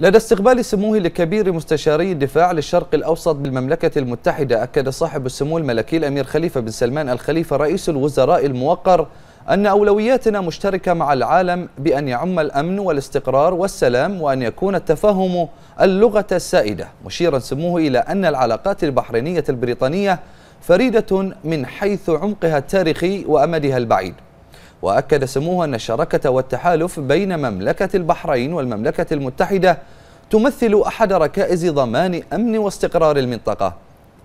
لدى استقبال سموه لكبير مستشاري الدفاع للشرق الأوسط بالمملكة المتحدة أكد صاحب السمو الملكي الأمير خليفة بن سلمان الخليفة رئيس الوزراء الموقر أن أولوياتنا مشتركة مع العالم بأن يعم الأمن والاستقرار والسلام وأن يكون التفاهم اللغة السائدة مشيرا سموه إلى أن العلاقات البحرينية البريطانية فريدة من حيث عمقها التاريخي وأمدها البعيد وأكد سموه أن الشراكة والتحالف بين مملكة البحرين والمملكة المتحدة تمثل أحد ركائز ضمان أمن واستقرار المنطقة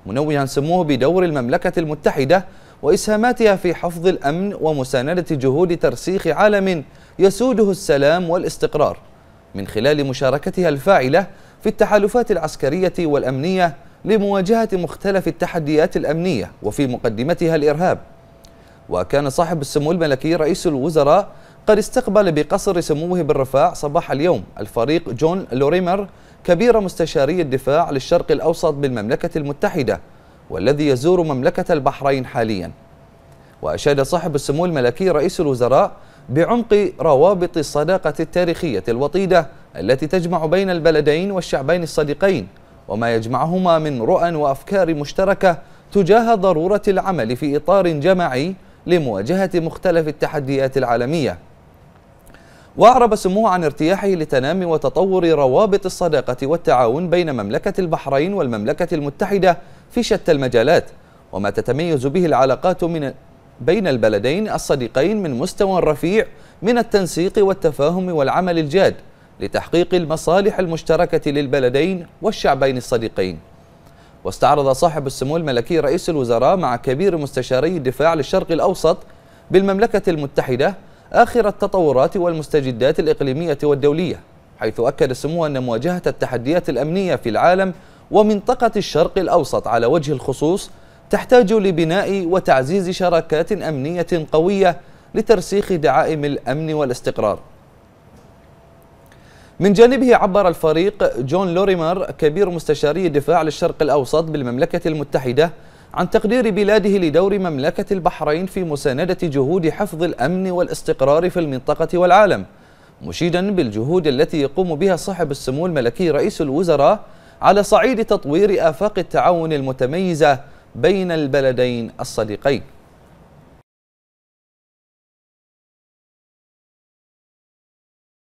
منوها سموه بدور المملكة المتحدة وإسهاماتها في حفظ الأمن ومساندة جهود ترسيخ عالم يسوده السلام والاستقرار من خلال مشاركتها الفاعلة في التحالفات العسكرية والأمنية لمواجهة مختلف التحديات الأمنية وفي مقدمتها الإرهاب وكان صاحب السمو الملكي رئيس الوزراء قد استقبل بقصر سموه بالرفاع صباح اليوم الفريق جون لوريمر كبير مستشاري الدفاع للشرق الأوسط بالمملكة المتحدة والذي يزور مملكة البحرين حاليا وأشاد صاحب السمو الملكي رئيس الوزراء بعمق روابط الصداقة التاريخية الوطيدة التي تجمع بين البلدين والشعبين الصديقين وما يجمعهما من رؤى وأفكار مشتركة تجاه ضرورة العمل في إطار جماعي لمواجهة مختلف التحديات العالمية وأعرب سموه عن ارتياحه لتنامي وتطور روابط الصداقة والتعاون بين مملكة البحرين والمملكة المتحدة في شتى المجالات وما تتميز به العلاقات من بين البلدين الصديقين من مستوى رفيع من التنسيق والتفاهم والعمل الجاد لتحقيق المصالح المشتركة للبلدين والشعبين الصديقين واستعرض صاحب السمو الملكي رئيس الوزراء مع كبير مستشاري الدفاع للشرق الأوسط بالمملكة المتحدة آخر التطورات والمستجدات الإقليمية والدولية حيث أكد السمو أن مواجهة التحديات الأمنية في العالم ومنطقة الشرق الأوسط على وجه الخصوص تحتاج لبناء وتعزيز شراكات أمنية قوية لترسيخ دعائم الأمن والاستقرار من جانبه عبر الفريق جون لوريمر كبير مستشاري الدفاع للشرق الأوسط بالمملكة المتحدة عن تقدير بلاده لدور مملكة البحرين في مساندة جهود حفظ الأمن والاستقرار في المنطقة والعالم مشيدا بالجهود التي يقوم بها صاحب السمو الملكي رئيس الوزراء على صعيد تطوير آفاق التعاون المتميزة بين البلدين الصديقين